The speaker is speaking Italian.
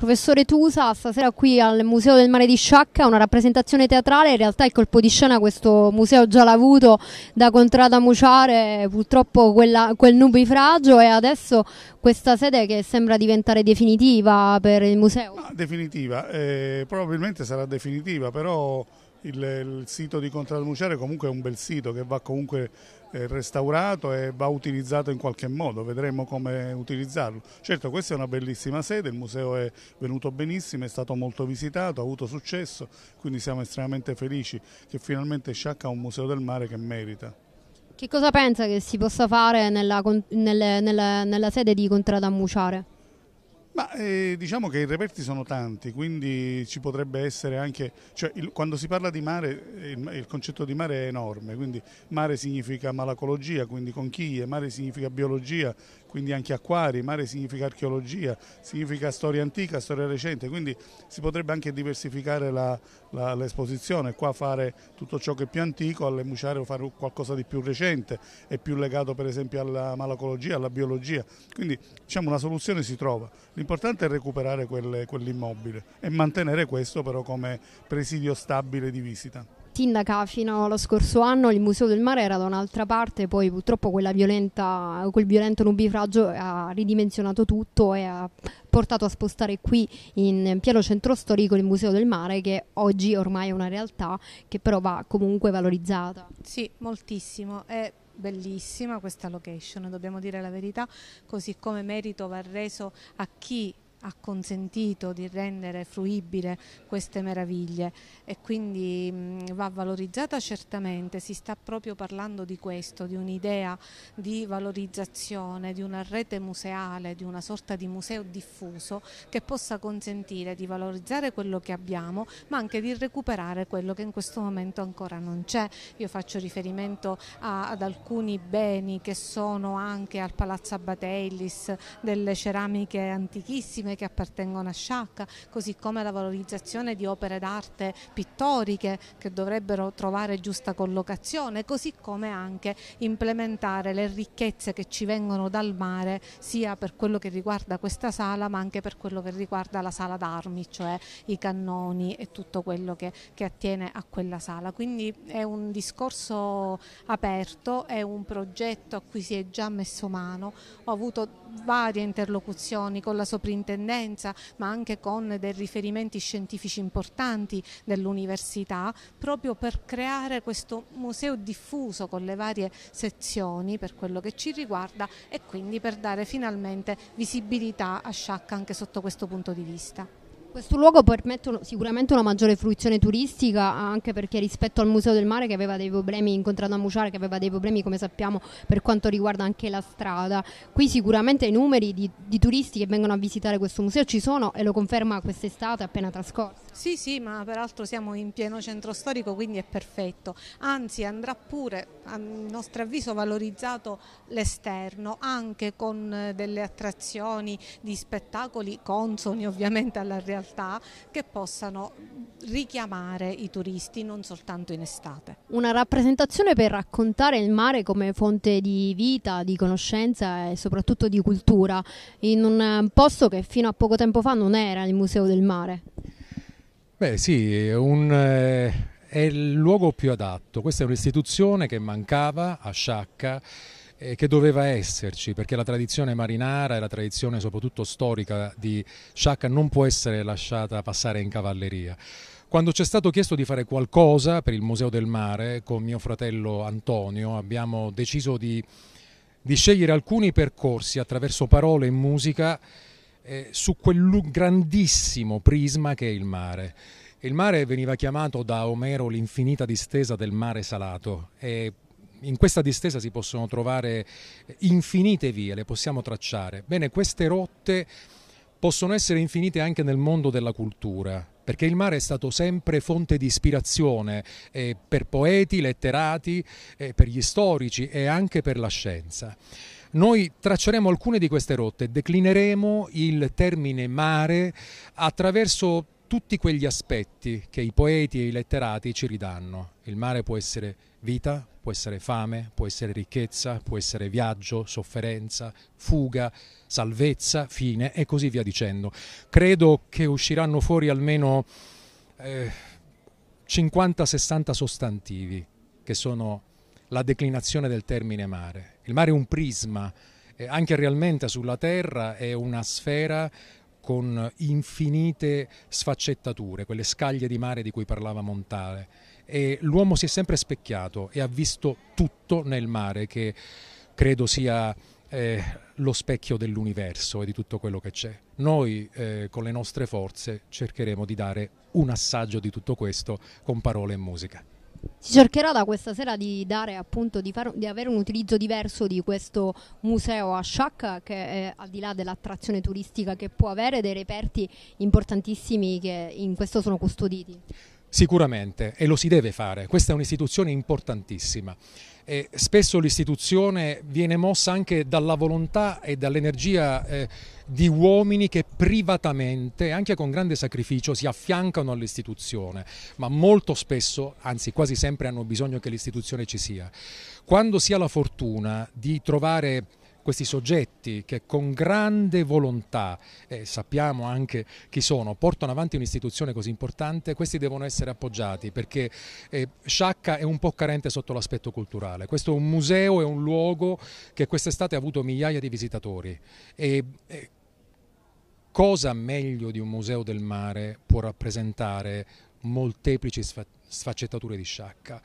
Professore Tusa, stasera qui al Museo del Mare di Sciacca, una rappresentazione teatrale, in realtà il colpo di scena questo museo già l'ha avuto da Contrada Muciare, purtroppo quella, quel nubifragio e adesso questa sede che sembra diventare definitiva per il museo. Ah, definitiva, eh, probabilmente sarà definitiva, però il, il sito di Contrada Mucere comunque è un bel sito che va comunque eh, restaurato e va utilizzato in qualche modo, vedremo come utilizzarlo. Certo questa è una bellissima sede, il museo è venuto benissimo, è stato molto visitato, ha avuto successo, quindi siamo estremamente felici che finalmente Sciacca ha un museo del mare che merita. Che cosa pensa che si possa fare nella, nelle, nella, nella sede di Contrada Mucere? Ma eh, diciamo che i reperti sono tanti, quindi ci potrebbe essere anche, cioè, il, quando si parla di mare, eh, il, il, concetto di mare è enorme, quindi mare significa malacologia, quindi conchiglie, mare significa biologia, quindi anche acquari, mare significa archeologia, significa storia antica, storia recente, quindi si potrebbe anche diversificare l'esposizione, qua fare tutto ciò che è più antico, alle muciare fare qualcosa di più recente e più legato per esempio alla malacologia, alla biologia, quindi diciamo una soluzione si trova, l'importante è recuperare quell'immobile e mantenere questo però come presidio stabile di visita. Tindaca fino allo scorso anno il Museo del Mare era da un'altra parte, poi purtroppo violenta, quel violento nubifragio ha ridimensionato tutto e ha portato a spostare qui in pieno centro storico il Museo del Mare che oggi ormai è una realtà che però va comunque valorizzata. Sì, moltissimo. È bellissima questa location, dobbiamo dire la verità, così come merito va reso a chi ha consentito di rendere fruibile queste meraviglie e quindi mh, va valorizzata certamente, si sta proprio parlando di questo, di un'idea di valorizzazione, di una rete museale, di una sorta di museo diffuso che possa consentire di valorizzare quello che abbiamo ma anche di recuperare quello che in questo momento ancora non c'è. Io faccio riferimento a, ad alcuni beni che sono anche al Palazzo Abatellis, delle ceramiche antichissime persone che appartengono a Sciacca, così come la valorizzazione di opere d'arte pittoriche che dovrebbero trovare giusta collocazione, così come anche implementare le ricchezze che ci vengono dal mare sia per quello che riguarda questa sala ma anche per quello che riguarda la sala d'armi, cioè i cannoni e tutto quello che, che attiene a quella sala. Quindi è un discorso aperto, è un progetto a cui si è già messo mano, ho avuto varie interlocuzioni con la soprintendenza l'indipendenza, ma anche con dei riferimenti scientifici importanti dell'università, proprio per creare questo museo diffuso con le varie sezioni per quello che ci riguarda e quindi per dare finalmente visibilità a Sciacca anche sotto questo punto di vista. Questo luogo permette sicuramente una maggiore fruizione turistica anche perché rispetto al Museo del Mare che aveva dei problemi incontrato a Muciare che aveva dei problemi come sappiamo per quanto riguarda anche la strada qui sicuramente i numeri di, di turisti che vengono a visitare questo museo ci sono e lo conferma quest'estate appena trascorsa. Sì sì ma peraltro siamo in pieno centro storico quindi è perfetto anzi andrà pure a nostro avviso valorizzato l'esterno anche con eh, delle attrazioni di spettacoli consoni ovviamente alla realtà realtà che possano richiamare i turisti non soltanto in estate. Una rappresentazione per raccontare il mare come fonte di vita, di conoscenza e soprattutto di cultura in un eh, posto che fino a poco tempo fa non era il Museo del Mare. Beh sì, un, eh, è il luogo più adatto. Questa è un'istituzione che mancava a Sciacca eh, che doveva esserci, perché la tradizione marinara e la tradizione soprattutto storica di Sciacca non può essere lasciata passare in cavalleria. Quando ci è stato chiesto di fare qualcosa per il Museo del Mare con mio fratello Antonio, abbiamo deciso di, di scegliere alcuni percorsi attraverso parole e musica eh, su quel grandissimo prisma che è il mare. Il mare veniva chiamato da Omero l'infinita distesa del mare salato e in questa distesa si possono trovare eh, infinite vie, le possiamo tracciare. Bene, queste rotte possono essere infinite anche nel mondo della cultura, perché il mare è stato sempre fonte di ispirazione eh, per poeti, letterati, eh, per gli storici e anche per la scienza. Noi tracceremo alcune di queste rotte, declineremo il termine mare attraverso tutti quegli aspetti che i poeti e i letterati ci ridanno. Il mare può essere vita, può essere fame, può essere ricchezza, può essere viaggio, sofferenza, fuga, salvezza, fine e così via dicendo. Credo che usciranno fuori almeno eh, 50-60 sostantivi che sono la declinazione del termine mare. Il mare è un prisma, eh, anche realmente sulla Terra è una sfera con infinite sfaccettature, quelle scaglie di mare di cui parlava Montale. E l'uomo si è sempre specchiato e ha visto tutto nel mare, che credo sia eh, lo specchio dell'universo e di tutto quello che c'è. Noi eh, con le nostre forze cercheremo di dare un assaggio di tutto questo con parole e musica. Si cercherà da questa sera di, dare, appunto, di, far, di avere un utilizzo diverso di questo museo a Sciacca che è, al di là dell'attrazione turistica che può avere dei reperti importantissimi che in questo sono custoditi. Sicuramente, e lo si deve fare, questa è un'istituzione importantissima. E spesso l'istituzione viene mossa anche dalla volontà e dall'energia eh, di uomini che privatamente, anche con grande sacrificio, si affiancano all'istituzione, ma molto spesso, anzi quasi sempre, hanno bisogno che l'istituzione ci sia. Quando si ha la fortuna di trovare questi soggetti che con grande volontà, eh, sappiamo anche chi sono, portano avanti un'istituzione così importante, questi devono essere appoggiati perché eh, Sciacca è un po' carente sotto l'aspetto culturale. Questo è un museo, è un luogo che quest'estate ha avuto migliaia di visitatori. E, eh, cosa meglio di un museo del mare può rappresentare molteplici sfaccettature di sciacca.